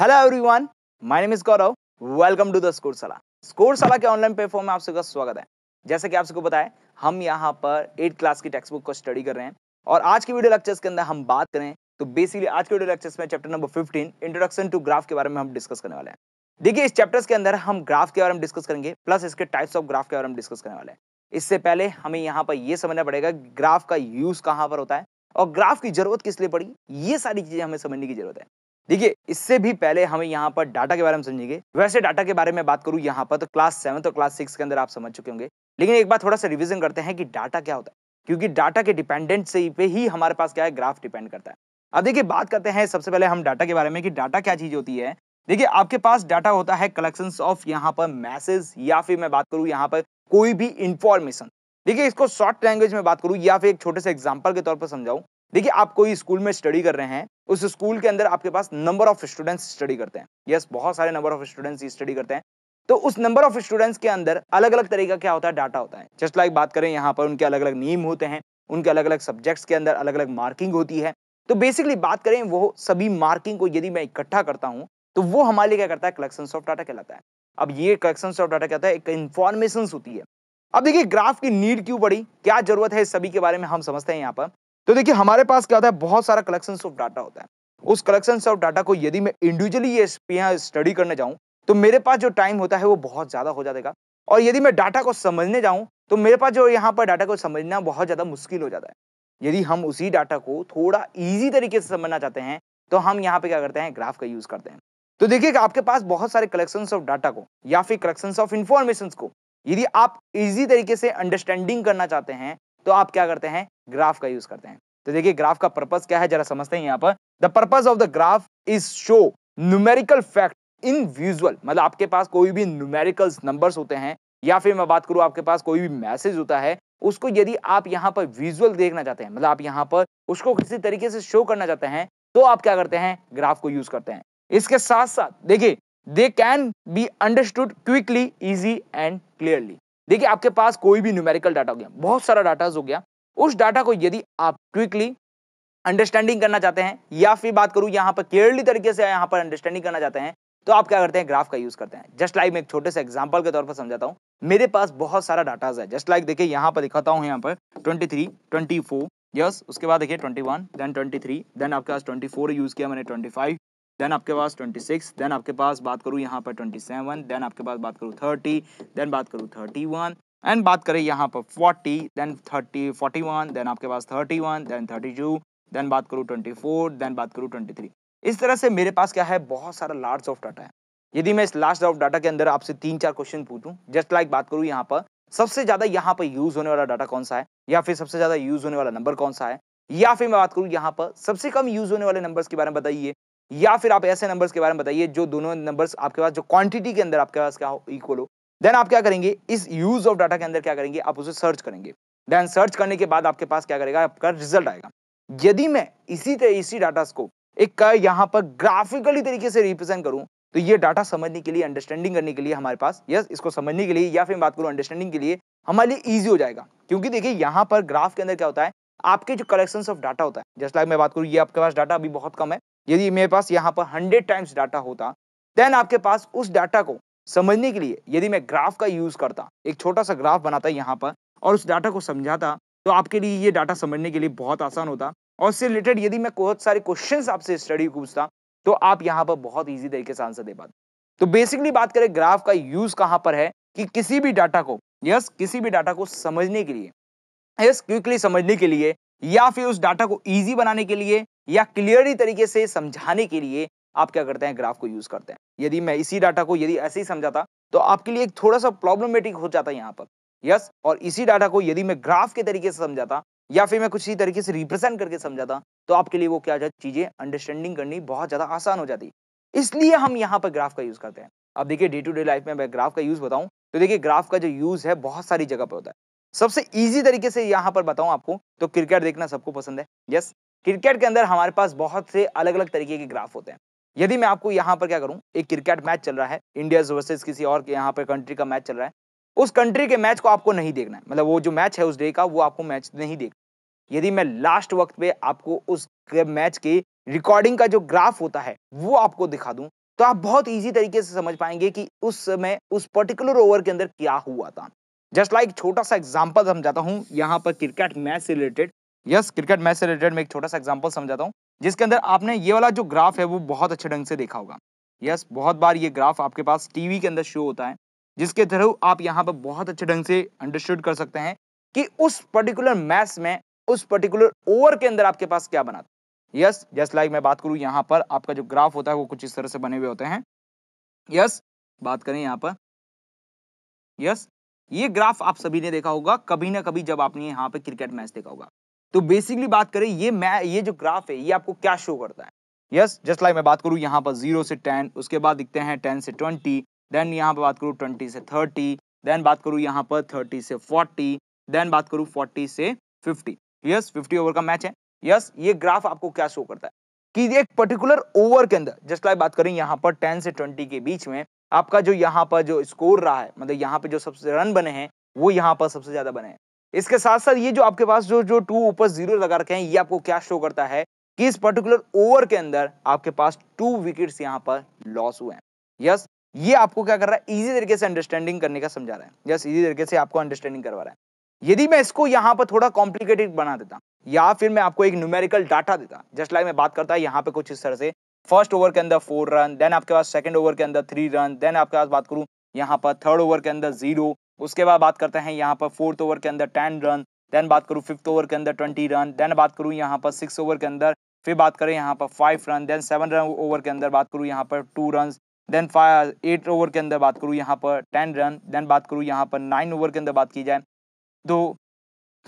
hello everyone my name is Gaurav welcome to the score सला score सला के online platform में आप सबका स्वागत है जैसे कि आप सबको पता है हम यहाँ पर एट क्लास की टेक्स्ट बुक को स्टडी कर रहे हैं और आज के वीडियो लेक्चर्स के अंदर हम बात करें तो बेसिकली आज के वीडियो लेक्चर्स में chapter number fifteen introduction to graph के बारे में हम डिस्कस करने वाले हैं देखिए इस चैप्टर्स के अंदर हम ग्राफ के बारे में डिस्कस करेंगे प्लस इसके टाइप्स ऑफ ग्राफ के बारे में डिस्कस करने वाले हैं इससे पहले हमें यहाँ पर यह समझना पड़ेगा ग्राफ का यूज कहाँ पर होता है और ग्राफ की जरूरत किस लिए पड़ी ये सारी चीजें हमें समझने की जरूरत है देखिए इससे भी पहले हमें यहाँ पर डाटा के बारे में समझेंगे वैसे डाटा के बारे में बात करूँ यहाँ पर तो क्लास सेवन और क्लास सिक्स के अंदर आप समझ चुके होंगे लेकिन एक बार थोड़ा सा रिविजन करते हैं कि डाटा क्या होता है क्योंकि डाटा के डिपेंडेंट से पे ही हमारे पास क्या है ग्राफ डिपेंड करता है अब देखिए बात करते हैं सबसे पहले हम डाटा के बारे में कि डाटा क्या चीज होती है देखिए आपके पास डाटा होता है कलेक्शन ऑफ यहाँ पर मैसेज या फिर मैं बात करूँ यहाँ पर कोई भी इंफॉर्मेशन देखिए इसको शॉर्ट लैंग्वेज में बात करूँ या फिर एक छोटे से एग्जाम्पल के तौर पर समझाऊँ देखिए आप कोई स्कूल में स्टडी कर रहे हैं उस स्कूल के अंदर आपके पास नंबर ऑफ स्टूडेंट्स स्टडी करते हैं यस yes, बहुत सारे नंबर ऑफ स्टूडेंट्स स्टडी करते हैं तो उस नंबर ऑफ स्टूडेंट्स के अंदर अलग अलग तरीका क्या होता है डाटा होता है जस्ट लाइक like बात करें यहाँ पर उनके अलग अलग नियम होते हैं उनके अलग अलग सब्जेक्ट्स के अंदर अलग अलग मार्किंग होती है तो बेसिकली बात करें वो सभी मार्किंग को यदि मैं इकट्ठा करता हूँ तो वो हमारे लिए क्या करता है कलेक्शन ऑफ डाटा कहलाता है अब ये कलेक्शन ऑफ डाटा कहता है एक इन्फॉर्मेशन होती है अब देखिए ग्राफ की नीड क्यों पड़ी क्या जरूरत है सभी के बारे में हम समझते हैं यहाँ पर तो देखिए हमारे पास क्या होता है बहुत सारा कलेक्शन ऑफ डाटा होता है उस कलेक्शन ऑफ डाटा को यदि मैं इंडिविजुअली ये यहाँ स्टडी करने जाऊँ तो मेरे पास जो टाइम होता है वो बहुत ज़्यादा हो जाएगा और यदि मैं डाटा को समझने जाऊँ तो मेरे पास जो यहाँ पर डाटा को समझना बहुत ज़्यादा मुश्किल हो जाता है यदि हम उसी डाटा को थोड़ा ईजी तरीके से समझना चाहते हैं तो हम यहाँ पे क्या करते हैं ग्राफ का यूज़ करते हैं तो देखिए आपके पास बहुत सारे कलेक्शन ऑफ डाटा को या फिर कलेक्शन ऑफ इन्फॉर्मेशन को यदि आप इजी तरीके से अंडरस्टैंडिंग करना चाहते हैं तो आप क्या करते हैं ग्राफ का यूज करते हैं तो देखिए ग्राफ का पर्पज क्या है जरा समझते हैं यहाँ पर the purpose of the graph is show numerical fact in visual मतलब आपके पास कोई भी न्यूमेरिकल नंबर होते हैं या फिर मैं बात करूं आपके पास कोई भी मैसेज होता है उसको यदि आप यहाँ पर विजुअल देखना चाहते हैं मतलब आप यहाँ पर उसको किसी तरीके से शो करना चाहते हैं तो आप क्या करते हैं ग्राफ को यूज करते हैं इसके साथ साथ देखिए they can be understood quickly easy and clearly देखिए आपके पास कोई भी न्यूमेरिकल डाटा हो गया बहुत सारा डाटा हो गया उस डाटा को यदि आप क्विकली अंडरस्टैंडिंग करना चाहते हैं या फिर बात करूं यहाँ पर क्लियरली तरीके से यहाँ पर अंडरस्टैंडिंग करना चाहते हैं तो आप क्या करते हैं ग्राफ का यूज करते हैं जस्ट लाइक मैं एक छोटे से एग्जाम्पल के तौर पर समझाता हूँ मेरे पास बहुत सारा डाटाज है जस्ट लाइक देखिए यहाँ पर दिखाता हूँ यहाँ पर twenty three twenty four yes उसके बाद देखिए twenty one then twenty three then आपके पास ट्वेंटी फोर यूज़ किया मैंने ट्वेंटी फाइव देन आपके पास 26 देन आपके पास बात करूँ यहाँ पर 27 देन आपके पास बात करूँ 30 देन बात करूँ 31 एंड बात करें यहाँ पर 40 देन 30 41 देन आपके पास 31 देन 32 देन बात करूँ 24 देन बात करूँ 23 इस तरह से मेरे पास क्या है बहुत सारा लार्ज ऑफ डाटा है यदि मैं इस लार्ज ऑफ डाटा के अंदर आपसे तीन चार क्वेश्चन पूछूं जस्ट लाइक बात करूँ यहाँ पर सबसे ज़्यादा यहाँ पर यूज़ होने वाला डाटा कौन सा है या फिर सबसे ज़्यादा यूज़ होने वाला नंबर कौन सा है या फिर मैं बात करूँ यहाँ पर सबसे कम यूज़ होने वाले नंबर्स के बारे में बताइए या फिर आप ऐसे नंबर्स के बारे में बताइए जो दोनों नंबर्स आपके पास जो क्वांटिटी के अंदर आपके पास क्या हो इक्वल हो देन आप क्या करेंगे इस यूज ऑफ डाटा के अंदर क्या करेंगे आप उसे सर्च करेंगे देन सर्च करने के बाद आपके पास क्या करेगा आपका रिजल्ट आएगा यदि मैं इसी तरह इसी डाटा को एक यहाँ पर ग्राफिकली तरीके से रिप्रेजेंट करूँ तो ये डाटा समझने के लिए अंडरस्टैंडिंग करने के लिए हमारे पास यस इसको समझने के लिए या फिर बात करूँ अंडरस्टैंडिंग के लिए हमारे लिए ईजी हो जाएगा क्योंकि देखिए यहाँ पर ग्राफ के अंदर क्या होता है आपके जो कलेक्शन ऑफ डाटा होता है जस्ट लाइक मैं बात करूँ ये आपके पास डाटा अभी बहुत कम है यदि मेरे पास यहाँ पर हंड्रेड टाइम्स डाटा होता देन आपके पास उस डाटा को समझने के लिए यदि मैं ग्राफ का यूज़ करता एक छोटा सा ग्राफ बनाता यहाँ पर और उस डाटा को समझाता तो आपके लिए ये डाटा समझने के लिए बहुत आसान होता और उससे रिलेटेड यदि मैं बहुत सारे क्वेश्चन आपसे स्टडी पूछता तो आप यहाँ पर बहुत ईजी तरीके से आंसर दे पाते तो बेसिकली बात करें ग्राफ का यूज़ कहाँ पर है कि किसी भी डाटा को यस किसी भी डाटा को समझने के लिए यस क्विकली समझने के लिए या फिर उस डाटा को ईजी बनाने के लिए या क्लियरली तरीके से समझाने के लिए आप क्या करते हैं ग्राफ को यूज करते हैं यदि मैं इसी डाटा को यदि ऐसे ही समझाता तो आपके लिए एक थोड़ा सा प्रॉब्लमेटिक हो जाता है यहाँ पर यस और इसी डाटा को यदि मैं ग्राफ के तरीके से समझाता या फिर मैं कुछ इसी तरीके से रिप्रेजेंट करके समझाता तो आपके लिए वो क्या चीजें अंडरस्टैंडिंग करनी बहुत ज्यादा आसान हो जाती इसलिए हम यहाँ पर ग्राफ का यूज करते हैं अब देखिए डे टू डे लाइफ में मैं ग्राफ का यूज बताऊं तो देखिए ग्राफ का जो यूज है बहुत सारी जगह पर होता है सबसे इजी तरीके से यहाँ पर बताऊं आपको तो क्रिकेट देखना सबको पसंद है यस क्रिकेट के अंदर हमारे पास बहुत से अलग अलग तरीके के ग्राफ होते हैं यदि मैं आपको यहाँ पर क्या करूँ एक क्रिकेट मैच चल रहा है इंडिया वर्सेज किसी और के यहाँ पर कंट्री का मैच चल रहा है उस कंट्री के मैच को आपको नहीं देखना है मतलब वो जो मैच है उस डे का वो आपको मैच नहीं देखना यदि मैं लास्ट वक्त पे आपको उस मैच के रिकॉर्डिंग का जो ग्राफ होता है वो आपको दिखा दूं तो आप बहुत इजी तरीके से समझ पाएंगे कि उस समय उस पर्टिकुलर ओवर के अंदर क्या हुआ था जस्ट लाइक छोटा सा एग्जाम्पल समझाता हूँ यहाँ पर क्रिकेट मैच से रिलेटेड यस क्रिकेट मैच से रिलेटेड में एक छोटा सा एग्जाम्पल समझाता हूँ जिसके अंदर आपने ये वाला जो ग्राफ है वो बहुत अच्छे ढंग से देखा होगा यस yes, बहुत बार ये ग्राफ आपके पास टीवी के अंदर शो होता है जिसके थ्रू आप यहाँ पर बहुत अच्छे ढंग से अंडरस्टूड कर सकते हैं कि उस पर्टिकुलर मैच में उस पर्टिकुलर ओवर के अंदर आपके पास क्या बना यस जस्ट लाइक मैं बात करूँ यहाँ पर आपका जो ग्राफ होता है वो कुछ इस तरह से बने हुए होते हैं यस yes, बात करें यहाँ पर यस yes, ये ग्राफ आप सभी ने देखा होगा कभी ना कभी जब आपने यहाँ पे क्रिकेट मैच देखा होगा तो बेसिकली बात करें ये मैं ये जो ग्राफ है ये आपको क्या शो करता है यस जस्ट लाइक मैं बात करूँ यहाँ पर जीरो से टेन उसके बाद दिखते हैं टेन से ट्वेंटी देन यहाँ पर बात करूँ ट्वेंटी से थर्टी देन बात करूँ यहाँ पर थर्टी से फोर्टी देन बात करूँ फोर्टी से फिफ्टी यस फिफ्टी ओवर का मैच है यस yes, ये ग्राफ आपको क्या शो करता है कि एक पर्टिकुलर ओवर के अंदर जस्ट लाइक बात करें यहाँ पर टेन से ट्वेंटी के बीच में आपका जो यहाँ पर जो स्कोर रहा है मतलब यहाँ पे जो सबसे रन बने हैं वो यहाँ पर सबसे ज्यादा बने हैं इसके साथ साथ ये जो आपके पास जो जो टू ऊपर जीरो लगा रखे हैं ये आपको क्या शो करता है कि इस पर्टिकुलर ओवर के अंदर आपके पास टू विकेट्स यहाँ पर लॉस हुए हैं यस ये आपको क्या कर रहा है इजी तरीके से अंडरस्टैंडिंग करने का समझा रहा है यस इजी तरीके से आपको अंडरस्टैंडिंग करवा रहा है यदि मैं इसको यहाँ पर थोड़ा कॉम्प्लिकेटेड बना देता या फिर मैं आपको एक न्यूमेरिकल डाटा देता जस्ट लाइक मैं बात करता है यहाँ पे कुछ इस तरह से फर्स्ट ओवर के अंदर फोर रन देन आपके पास सेकंड ओवर के अंदर थ्री रन देन आपके पास बात करूँ यहाँ पर थर्ड ओवर के अंदर जीरो उसके बाद बात करते हैं यहाँ पर फोर्थ ओवर के अंदर टेन रन देन बात करूँ फिफ्थ ओवर के अंदर ट्वेंटी रन देन बात करूँ यहाँ पर सिक्स ओवर के अंदर फिर बात करें यहाँ पर five run then seven run over के अंदर बात करूँ यहाँ पर two run then five eight over के अंदर बात करूँ यहाँ पर टेन रन देन बात करूँ यहाँ पर नाइन ओवर के अंदर बात की जाए दो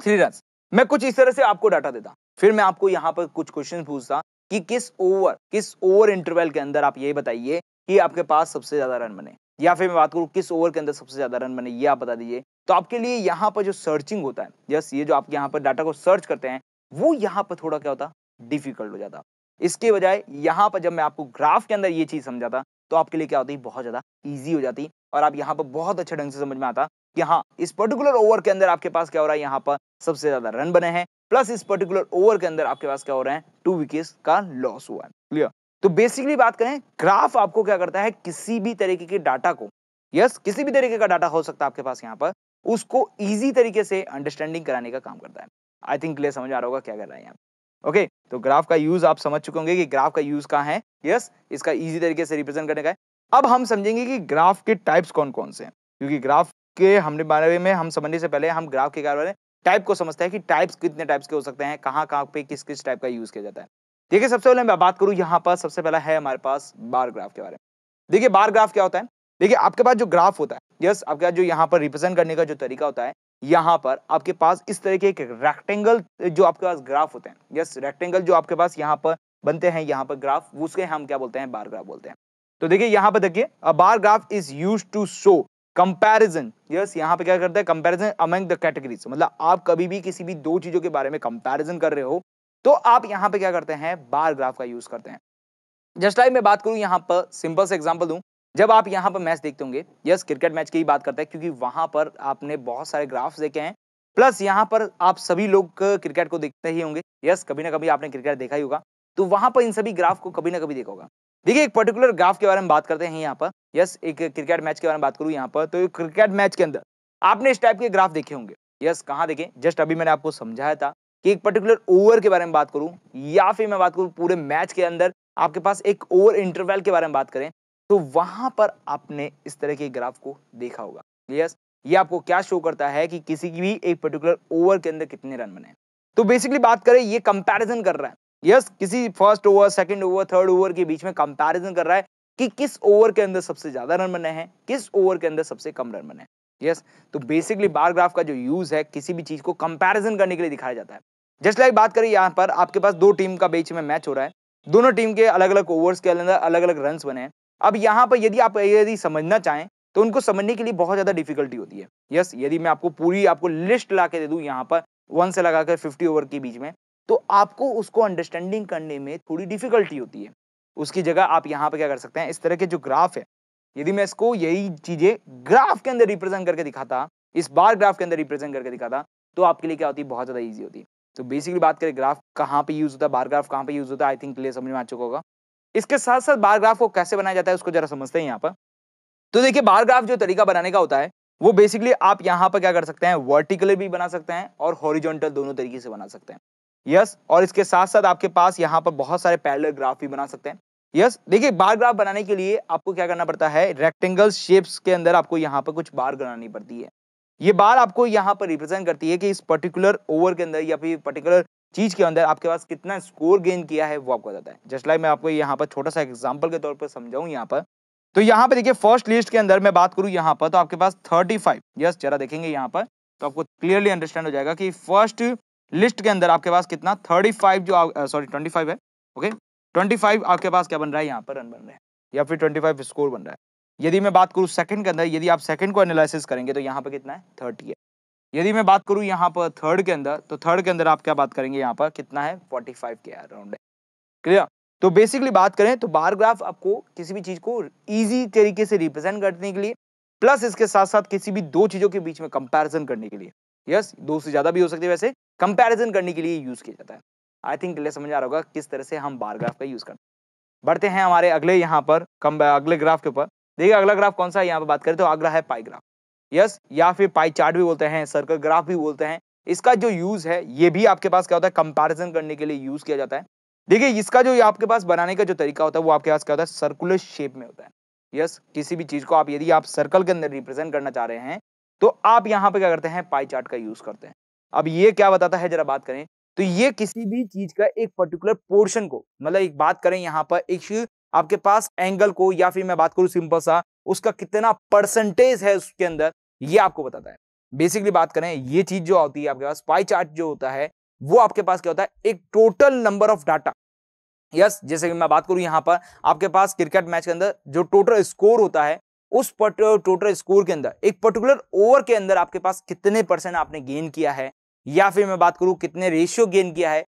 थ्री रन मैं कुछ इस तरह से आपको डाटा देता फिर मैं आपको यहाँ पर कुछ क्वेश्चन पूछता कि किस ओवर किस ओवर इंटरवल के अंदर आप ये बताइए कि आपके पास सबसे ज्यादा रन बने या फिर मैं बात करूँ किस ओवर के अंदर सबसे ज़्यादा रन बने ये आप बता दीजिए तो आपके लिए यहाँ पर जो सर्चिंग होता है यस ये जो आप यहाँ पर डाटा को सर्च करते हैं वो यहाँ पर थोड़ा क्या होता डिफिकल्ट हो जाता इसके बजाय यहाँ पर जब मैं आपको ग्राफ के अंदर ये चीज़ समझाता तो आपके लिए क्या होती बहुत ज़्यादा ईजी हो जाती और आप यहाँ पर बहुत अच्छे ढंग से समझ में आता कि हाँ इस पर्टिकुलर ओवर के अंदर आपके पास क्या हो रहा है यहाँ पर सबसे ज़्यादा रन बने हैं प्लस इस पर्टिकुलर ओवर के अंदर आपके पास क्या हो रहा है टू विकेट्स का लॉस हुआ है क्लियर तो बेसिकली बात करें ग्राफ आपको क्या करता है किसी भी तरीके के डाटा को यस yes, किसी भी तरीके का डाटा हो सकता है आपके पास यहाँ पर उसको ईजी तरीके से अंडरस्टैंडिंग कराने का काम करता है आई थिंक क्लियर समझ आ रहा होगा क्या कर रहा है यहाँ ओके okay, तो ग्राफ का यूज आप समझ चुके होंगे कि ग्राफ का यूज कहाँ है यस yes, इसका इजी तरीके से रिप्रेजेंट करने का है अब हम समझेंगे कि ग्राफ के टाइप्स कौन कौन से हैं क्योंकि ग्राफ के हमने बारे में हम समझने से पहले हम ग्राफ के कारण टाइप को समझते हैं कि टाइप्स कितने टाइप्स के हो सकते हैं कहाँ कहाँ पे किस किस टाइप का यूज किया जाता है देखिए सबसे पहले मैं बात करूं यहाँ पर सबसे पहला है हमारे पास बार ग्राफ के बारे में देखिए बार ग्राफ क्या होता है देखिए आपके पास जो ग्राफ होता है यस आपके पास जो यहाँ पर रिप्रेजेंट करने का जो तरीका होता है यहाँ पर आपके पास इस तरह के एक रेक्टेंगल जो आपके पास ग्राफ होते हैं यस रेक्टेंगल जो आपके पास यहाँ पर बनते हैं यहाँ पर ग्राफ उसके हम क्या बोलते हैं बार ग्राफ बोलते हैं तो देखिए यहाँ पर देखिए bar graph is used to show comparison yes यहाँ पे क्या करता है कंपैरिजन अमंग द कैटेगरीज मतलब आप कभी भी किसी भी दो चीजों के बारे में कंपैरिजन कर रहे हो तो आप यहाँ पे क्या करते हैं बार ग्राफ का यूज करते हैं जस्ट लाइक मैं बात करूं यहाँ पर सिंपल से एग्जाम्पल दूं जब आप यहाँ पर मैच देखते होंगे यस क्रिकेट मैच की ही बात करते हैं क्योंकि वहां पर आपने बहुत सारे ग्राफ्स देखे हैं प्लस यहाँ पर आप सभी लोग क्रिकेट को देखते ही होंगे यस कभी ना कभी आपने क्रिकेट देखा ही होगा तो वहां पर इन सभी ग्राफ को कभी ना कभी देखा होगा देखिए एक पर्टिकुलर ग्राफ के बारे में बात करते हैं यहाँ पर यस एक क्रिकेट मैच के बारे में बात करूँ यहाँ पर तो क्रिकेट मैच के अंदर आपने इस टाइप के ग्राफ देखे होंगे यस कहाँ देखें जस्ट अभी मैंने आपको समझाया था कि एक पर्टिकुलर ओवर के बारे में बात करूं या फिर मैं बात करूं पूरे मैच के अंदर आपके पास एक ओवर इंटरवल के बारे में बात करें तो वहां पर आपने इस तरह के ग्राफ को देखा होगा यस ये आपको क्या शो करता है कि किसी की भी एक पर्टिकुलर ओवर के अंदर कितने रन बने तो बेसिकली बात करें ये कंपैरिजन कर रहा है यस किसी first over second over third over के बीच में कंपैरिजन कर रहा है कि किस ओवर के अंदर सबसे ज्यादा रन बने हैं किस ओवर के अंदर सबसे कम रन बने हैं यस yes, तो बेसिकली बार ग्राफ का जो यूज है किसी भी चीज को कंपैरिजन करने के लिए दिखाया जाता है जस्ट लाइक बात करें यहाँ पर आपके पास दो टीम का बीच में मैच हो रहा है दोनों टीम के अलग अलग ओवर्स के अंदर अलग अलग रन बने हैं अब यहाँ पर यदि आप यदि समझना चाहें तो उनको समझने के लिए बहुत ज़्यादा डिफिकल्टी होती है यस यदि मैं आपको पूरी आपको लिस्ट ला के दे दूँ यहाँ पर वन से लगाकर फिफ्टी ओवर के बीच में तो आपको उसको अंडरस्टैंडिंग करने में थोड़ी डिफिकल्टी होती है उसकी जगह आप यहाँ पर क्या कर सकते हैं इस तरह के जो ग्राफ है यदि मैं इसको यही चीज़ें ग्राफ के अंदर रिप्रेजेंट करके दिखाता इस बार ग्राफ के अंदर रिप्रेजेंट करके दिखाता तो आपके लिए क्या होती बहुत ज़्यादा ईजी होती तो बेसिकली बात करें ग्राफ कहाँ पे यूज होता है बार ग्राफ कहाँ पे यूज होता है आई थिंक क्लियर समझ में आ चुका होगा इसके साथ साथ बार ग्राफ को कैसे बनाया जाता है उसको जरा समझते हैं यहाँ पर तो देखिए बार ग्राफ जो तरीका बनाने का होता है वो बेसिकली आप यहाँ पर क्या कर सकते हैं वर्टिकली भी बना सकते हैं और हॉरिजॉन्टल दोनों तरीके से बना सकते हैं यस yes, और इसके साथ साथ आपके पास यहाँ पर बहुत सारे पैरल ग्राफ भी बना सकते हैं यस yes, देखिए बार ग्राफ बनाने के लिए आपको क्या करना पड़ता है रेक्टेंगल शेप्स के अंदर आपको यहाँ पर कुछ बार बनानी पड़ती है ये बार आपको यहाँ पर रिप्रेजेंट करती है कि इस पर्टिकुलर ओवर के अंदर या फिर पर्टिकुलर चीज के अंदर आपके पास कितना स्कोर गेन किया है वो आपको बताता है जस्ट लाइक मैं आपको यहाँ पर छोटा सा एग्जाम्पल के तौर पर समझाऊ यहाँ पर तो यहाँ पर देखिए फर्स्ट लिस्ट के अंदर मैं बात करूँ यहाँ पर तो आपके पास थर्टी फाइव यस जरा देखेंगे यहाँ पर तो आपको क्लियरली अंडरस्टैंड हो जाएगा कि फर्स्ट लिस्ट के अंदर आपके पास कितना थर्टी फाइव जो सॉरी ट्वेंटी फाइव है ओके ट्वेंटी फाइव आपके पास क्या बन रहा है यहाँ पर रन बन रहे हैं या फिर ट्वेंटी फाइव स्कोर बन रहा है यदि मैं बात करूँ सेकंड के अंदर यदि आप सेकंड को एनालिसिस करेंगे तो यहाँ पर कितना है थर्टी है यदि मैं बात करूँ यहाँ पर थर्ड के अंदर तो थर्ड के अंदर आप क्या बात करेंगे यहाँ पर कितना है फोर्टी फाइव के अराउंड है क्लियर तो बेसिकली बात करें तो बार ग्राफ आपको किसी भी चीज को ईजी तरीके से रिप्रेजेंट करने के लिए प्लस इसके साथ साथ किसी भी दो चीजों के बीच में कंपेरिजन करने के लिए यस yes, दो से ज्यादा भी हो सकती है वैसे कंपैरिजन करने के लिए यूज किया जाता है आई थिंक क्लियर समझ आ रहा होगा किस तरह से हम बार ग्राफ का यूज करते हैं बढ़ते हैं हमारे अगले यहाँ पर कम अगले ग्राफ के ऊपर देखिए अगला ग्राफ कौन सा है यहाँ पर बात करें तो अगला है पाई ग्राफ यस या फिर पाई चार्ट भी बोलते हैं सर्कल ग्राफ भी बोलते हैं इसका जो यूज है ये भी आपके पास क्या होता है कंपेरिजन करने के लिए यूज किया जाता है देखिए इसका जो आपके पास बनाने का जो तरीका होता है वो आपके पास क्या होता है सर्कुलर शेप में होता है यस yes, किसी भी चीज को आप यदि आप सर्कल के अंदर रिप्रेजेंट करना चाह रहे हैं तो आप यहाँ पे क्या करते हैं पाई चार्ट का यूज करते हैं अब ये क्या बताता है जरा बात करें तो ये किसी भी चीज का एक पर्टिकुलर पोर्शन को मतलब एक बात करें यहाँ पर एक आपके पास एंगल को या फिर मैं बात करूं सिंपल सा उसका कितना परसेंटेज है उसके अंदर ये आपको बताता है बेसिकली बात करें ये चीज जो होती है आपके पास पाई चार्ट जो होता है वो आपके पास क्या होता है एक total number of data yes जैसे कि मैं बात करूं यहां पर आपके पास क्रिकेट मैच के अंदर जो टोटल स्कोर होता है उस टोटल स्कोर के अंदर एक पर्टिकुलर ओवर के अंदर आपके पास कितने परसेंट आपने गेन किया है या फिर मैं बात करूं कितने रेशियो गेन किया है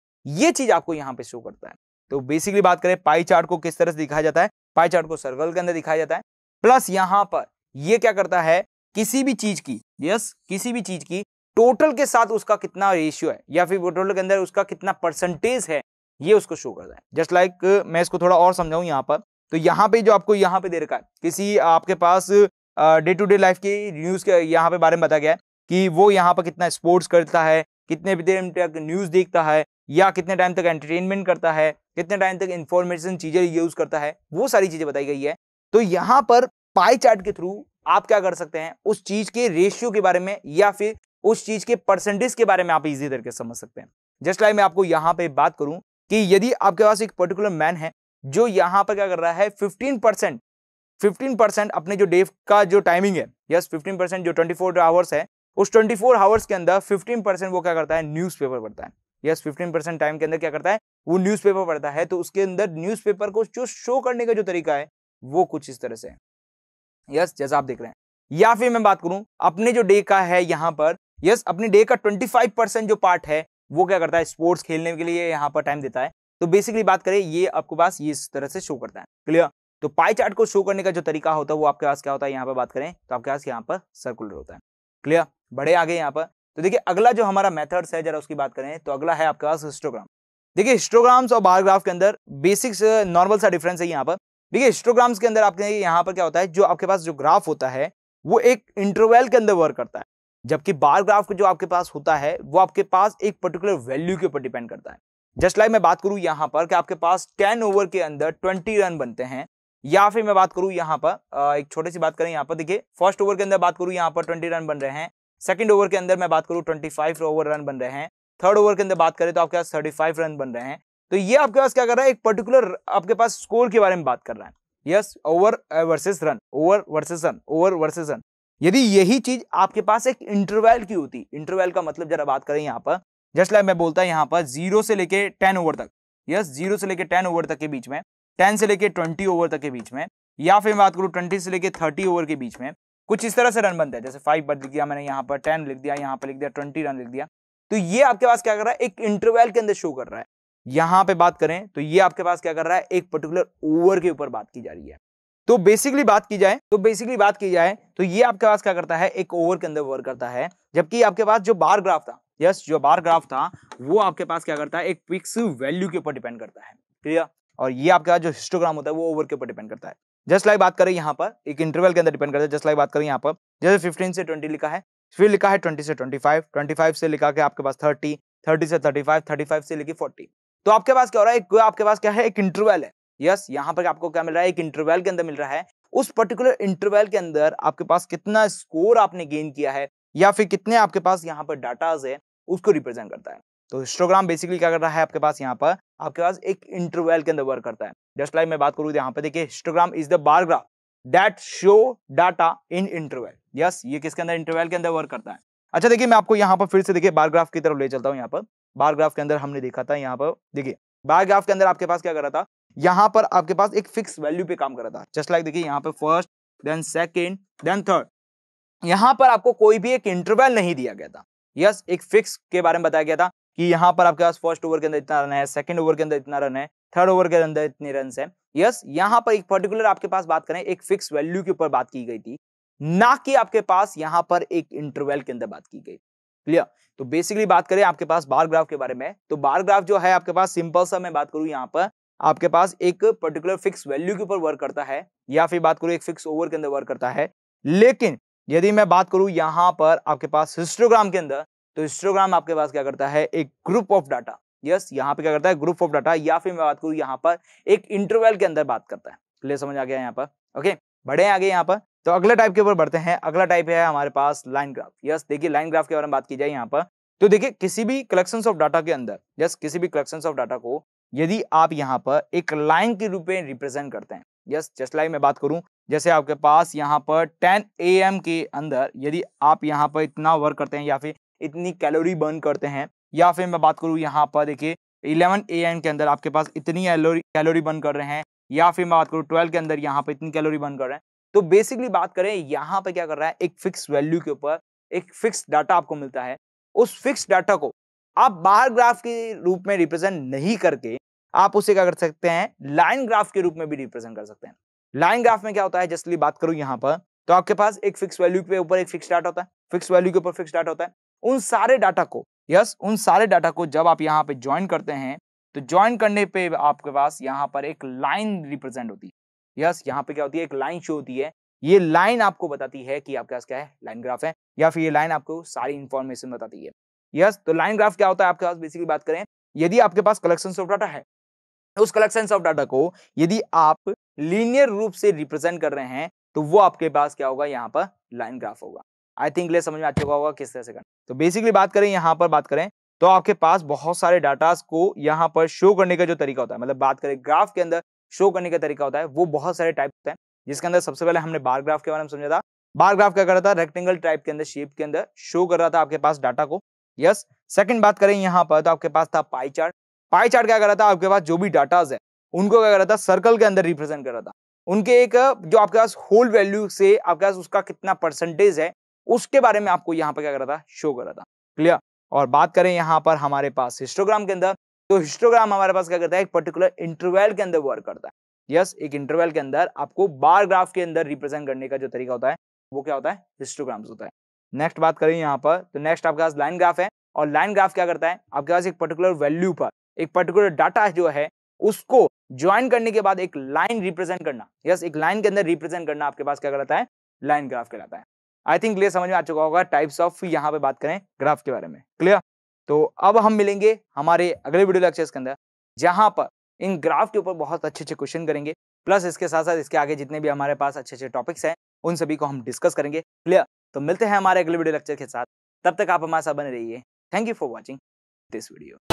ये चीज आपको यहाँ पे शो करता है तो बेसिकली बात करें पाई चार्ट को किस तरह से दिखाया जाता है पाई चार्ट को सर्कल के अंदर दिखाया जाता है प्लस यहाँ पर यह क्या करता है किसी भी चीज की यस किसी भी चीज की टोटल के साथ उसका कितना रेशियो है या फिर टोटल के अंदर उसका कितना परसेंटेज है ये उसको शो करता है जस्ट लाइक like, मैं इसको थोड़ा और समझाऊं यहाँ पर तो यहाँ पे जो आपको यहाँ पे दे रखा है किसी आपके पास डे टू डे लाइफ की न्यूज़ के यहाँ पे बारे में बताया गया है कि वो यहाँ पर कितना स्पोर्ट्स करता है कितने देर तक न्यूज़ देखता है या कितने टाइम तक एंटरटेनमेंट करता है कितने टाइम तक इंफॉर्मेशन चीजें यूज करता है वो सारी चीजें बताई गई है तो यहाँ पर पाई चार्ट के थ्रू आप क्या कर सकते हैं उस चीज के रेशियो के बारे में या फिर उस चीज के परसेंटेज के बारे में आप इजी तरीके समझ सकते हैं जस्ट लाइक मैं आपको यहाँ पे बात करूं कि यदि आपके पास एक पर्टिकुलर मैन है जो यहाँ पर क्या कर रहा है फिफ्टीन परसेंट फिफ्टीन परसेंट अपने जो डे का जो टाइमिंग है यस फिफ्टीन परसेंट जो ट्वेंटी फोर आवर्स है उस ट्वेंटी फोर आवर्स के अंदर फिफ्टीन परसेंट वो क्या करता है न्यूज़पेपर पढ़ता है यस फिफ्टीन परसेंट टाइम के अंदर क्या करता है वो न्यूज़पेपर पढ़ता है तो उसके अंदर न्यूज़पेपर को जो शो करने का जो तरीका है वो कुछ इस तरह से है यस जैसा आप देख रहे हैं या फिर मैं बात करूं अपने जो डे का है यहाँ पर यस अपने डे का ट्वेंटी जो पार्ट है वो क्या करता है स्पोर्ट्स खेलने के लिए यहाँ पर टाइम देता है तो बेसिकली बात करें ये आपके पास ये इस तरह से शो करता है क्लियर तो पाई चार्ट को शो करने का जो तरीका होता है वो आपके पास क्या होता है यहाँ पर बात करें तो आपके पास यहाँ पर सर्कुलर होता है क्लियर बढ़े आगे यहाँ पर तो देखिए अगला जो हमारा मेथड्स है जरा उसकी बात करें तो अगला है आपके पास हिस्टोग्राम देखिए हिस्टोग्राम्स और बायोग्राफ के अंदर बेसिक्स नॉर्मल सा डिफरेंस है यहाँ पर देखिए हिस्टोग्राम्स के अंदर आपके यहाँ पर क्या होता है जो आपके पास जो ग्राफ होता है वो एक इंटरवल के अंदर वर्क करता है जबकि बायोग्राफ जो आपके पास होता है वो आपके पास एक पर्टिकुलर वैल्यू के ऊपर डिपेंड करता है जस्ट लाइक मैं बात करूँ यहाँ पर कि आपके पास टेन ओवर के अंदर ट्वेंटी रन बनते हैं या फिर मैं बात करूँ यहाँ पर uh, एक छोटी सी बात करें यहाँ पर देखिए फर्स्ट ओवर के अंदर बात करूँ यहाँ पर ट्वेंटी रन बन रहे हैं सेकंड ओवर के अंदर मैं बात करूं ट्वेंटी फाइव ओवर रन बन रहे हैं थर्ड ओवर के अंदर बात करें तो आपके पास थर्टी फाइव रन बन रहे हैं तो ये आपके पास क्या कर रहा है एक पर्टिकुलर आपके पास स्कोर के बारे में बात कर रहा है yes over versus run over versus run over versus run यदि यही चीज आपके पास एक इंटरवेल की होती इंटरवेल का मतलब जरा बात करें यहाँ पर जस्ट लाइक मैं बोलता है यहाँ पर जीरो से लेके टेन ओवर तक यस जीरो से लेके टेन ओवर तक के बीच में टेन से लेके ट्वेंटी ओवर तक के बीच में या फिर मैं बात करूँ ट्वेंटी से लेके थर्टी ओवर के बीच में कुछ इस तरह से रन बनता है जैसे फाइव बद लिख दिया मैंने यहाँ पर टेन लिख दिया यहाँ पर लिख दिया ट्वेंटी रन लिख दिया तो ये आपके पास क्या कर रहा है एक इंटरवेल के अंदर शो कर रहा है यहां पे बात करें तो ये आपके पास क्या कर रहा है एक पर्टिकुलर ओवर के ऊपर बात की जा रही है तो बेसिकली बात की जाए तो बेसिकली बात की जाए तो ये आपके पास क्या करता है एक ओवर के अंदर वर्क करता है जबकि आपके पास जो बार ग्राफ था यस जो बार ग्राफ था वो आपके पास क्या करता है एक फिक्स वैल्यू के ऊपर डिपेंड करता है क्लियर और ये आपके पास जो हिस्टोग्राम होता है वो ओवर के ऊपर डिपेंड करता है जस्ट लाइक बात करें यहाँ पर एक इंटरवल के अंदर डिपेंड करता है जस्ट लाइक बात करें यहाँ पर जैसे 15 से 20 लिखा है फिर लिखा है 20 से 25 25 से लिखा के आपके पास 30 30 से 35 35 से लिखी 40 तो आपके पास क्या हो रहा है एक आपके पास क्या है एक इंटरवल है यस यहाँ पर आपको क्या मिल रहा है एक इंटरवल के अंदर मिल रहा है उस पर्टिकुलर इंटरवल के अंदर आपके पास कितना स्कोर आपने गेन किया है या फिर कितने आपके पास यहाँ पर डाटाज है उसको रिप्रेजेंट करता है तो हिस्टोग्राम बेसिकली क्या कर रहा है आपके पास यहाँ पर आपके पास एक इंटरवेल के अंदर वर्क करता है जस्ट लाइक मैं बात करूँ यहाँ पे देखिए histogram is the bar graph that show data in interval yes ये किसके अंदर इंटरवेल के अंदर वर्क करता है अच्छा देखिए मैं आपको यहाँ पर फिर से देखिए बारग्राफ की तरफ ले चलता हूँ यहाँ पर बारग्राफ के अंदर हमने देखा था यहाँ पर देखिए बारग्राफ के अंदर आपके पास क्या कर रहा था यहाँ पर आपके पास एक फिक्स वैल्यू पे काम कर रहा था जस्ट लाइक देखिए यहाँ पे first then second then third यहाँ पर आपको कोई भी एक इंटरवेल नहीं दिया गया था यस yes, एक फिक्स के बारे में बताया गया था कि यहाँ पर आपके पास फर्स्ट ओवर के अंदर इतना रन है सेकंड ओवर के अंदर इतना रन है थर्ड ओवर के अंदर इतने रन है यस यहाँ पर एक पर्टिकुलर आपके पास बात करें एक फिक्स वैल्यू के ऊपर बात की गई थी ना कि आपके पास यहाँ पर एक इंटरवेल के अंदर बात की गई क्लियर तो बेसिकली बात करें आपके पास बार ग्राफ के बारे में तो बार ग्राफ जो है आपके पास सिंपल सा मैं बात करूं यहाँ पर आपके पास एक पर्टिकुलर फिक्स वैल्यू के ऊपर वर्क करता है या फिर बात करूं एक फिक्स ओवर के अंदर वर्क करता है लेकिन यदि मैं बात करूं यहाँ पर आपके पास हिस्टोग्राम के अंदर तो हिस्टोग्राम आपके पास क्या करता है एक ग्रुप ऑफ डाटा यस यहाँ पे क्या करता है ग्रुप ऑफ डाटा या फिर मैं बात करूँ यहाँ पर एक इंटरवल के अंदर बात करता है क्लियर समझ आ गया यहाँ पर ओके बढ़े आगे यहाँ पर तो अगला टाइप के ऊपर बढ़ते हैं अगला टाइप है हमारे पास लाइन ग्राफ यस देखिए लाइन ग्राफ के बारे में बात की जाए यहाँ पर तो देखिए किसी भी कलेक्शन ऑफ डाटा के अंदर यस किसी भी कलेक्शन ऑफ डाटा को यदि आप यहाँ पर एक लाइन के रूप में रिप्रेजेंट करते हैं यस जस्ट लाइक मैं बात करूं जैसे आपके पास यहाँ पर 10 ए के अंदर यदि आप यहाँ पर इतना वर्क करते हैं या फिर इतनी कैलोरी बर्न करते हैं या फिर मैं बात करूँ यहाँ पर देखिए इलेवन ए के अंदर आपके पास इतनी कैलोरी बर्न कर रहे हैं या फिर मैं बात करूँ ट्वेल्व के अंदर यहाँ पर इतनी कैलोरी बर्न कर रहे हैं तो बेसिकली बात करें यहाँ पर क्या कर रहा है एक फिक्स वैल्यू के ऊपर एक फिक्स डाटा आपको मिलता है उस फिक्स डाटा को आप बार ग्राफ के रूप में रिप्रेजेंट नहीं करके आप उसे क्या कर सकते हैं लाइन ग्राफ के रूप में भी रिप्रेजेंट कर सकते हैं लाइन ग्राफ में क्या होता है जस्टली बात करूं यहाँ पर तो आपके पास एक फिक्स वैल्यू के ऊपर एक फिक्स डाटा होता है फिक्स वैल्यू के ऊपर फिक्स डाटा होता है उन सारे डाटा को यस उन सारे डाटा को जब आप यहाँ पे ज्वाइन करते हैं तो ज्वाइन करने पे आपके पास यहाँ पर एक लाइन रिप्रेजेंट होती है यस यहाँ पे क्या होती है एक लाइन शो होती है ये लाइन आपको बताती है कि आपके पास क्या है लाइन ग्राफ है या फिर ये लाइन आपको सारी इंफॉर्मेशन बताती है यस तो लाइन ग्राफ क्या होता है आपके पास बेसिकली बात करें यदि आपके पास कलेक्शन ऑफ डाटा है तो उस कलेक्शन ऑफ डाटा को यदि आप लीनियर रूप से रिप्रेजेंट कर रहे हैं तो वो आपके पास क्या होगा यहाँ पर लाइन ग्राफ होगा आई थिंक ले समझ में आ चुका होगा किस तरह से करना तो बेसिकली बात करें यहाँ पर बात करें तो आपके पास बहुत सारे डाटा को यहाँ पर शो करने का जो तरीका होता है मतलब बात करें ग्राफ के अंदर शो करने का तरीका होता है वो बहुत सारे टाइप होते हैं जिसके अंदर सबसे पहले हमने बार ग्राफ के बारे में समझा था बार ग्राफ क्या कर रहा था रेक्टेंगल टाइप के अंदर शेप के अंदर शो कर रहा था आपके पास डाटा को यस सेकंड बात करें यहाँ पर तो आपके पास था पाई चार्ट पाई चार्ट क्या कर रहा था आपके पास जो भी डाटाज है उनको क्या कर रहा था सर्कल के अंदर रिप्रेजेंट कर रहा था उनके एक जो आपके पास होल वैल्यू से आपके पास उसका कितना परसेंटेज है उसके बारे में आपको यहाँ पर क्या करा था शो करा था क्लियर और बात करें यहाँ पर हमारे पास हिस्टोग्राम के अंदर तो हिस्टोग्राम हमारे पास क्या करता है एक पर्टिकुलर इंटरवल के अंदर वर्क करता है यस yes, एक इंटरवल के अंदर आपको बार ग्राफ के अंदर रिप्रेजेंट करने का जो तरीका होता है वो क्या होता है हिस्टोग्राम होता है नेक्स्ट बात करें यहाँ पर तो नेक्स्ट आपके पास लाइन ग्राफ है और लाइन ग्राफ क्या करता है आपके पास एक पर्टिकुलर वैल्यू पर एक पर्टिकुलर डाटा जो है उसको ज्वाइन करने के बाद एक लाइन रिप्रेजेंट करना यस yes, एक लाइन के अंदर रिप्रेजेंट करना आपके पास क्या करता है लाइन ग्राफ कहलाता है आई थिंक क्लियर समझ में आ चुका होगा टाइप्स ऑफ यहाँ पे बात करें ग्राफ के बारे में क्लियर तो अब हम मिलेंगे हमारे अगले वीडियो लेक्चर्स के अंदर जहाँ पर इन ग्राफ के ऊपर बहुत अच्छे अच्छे क्वेश्चन करेंगे प्लस इसके साथ साथ इसके आगे जितने भी हमारे पास अच्छे अच्छे टॉपिक्स हैं उन सभी को हम डिस्कस करेंगे क्लियर तो मिलते हैं हमारे अगले वीडियो लेक्चर के साथ तब तक आप हमारे साथ बने रहिए thank you for watching this video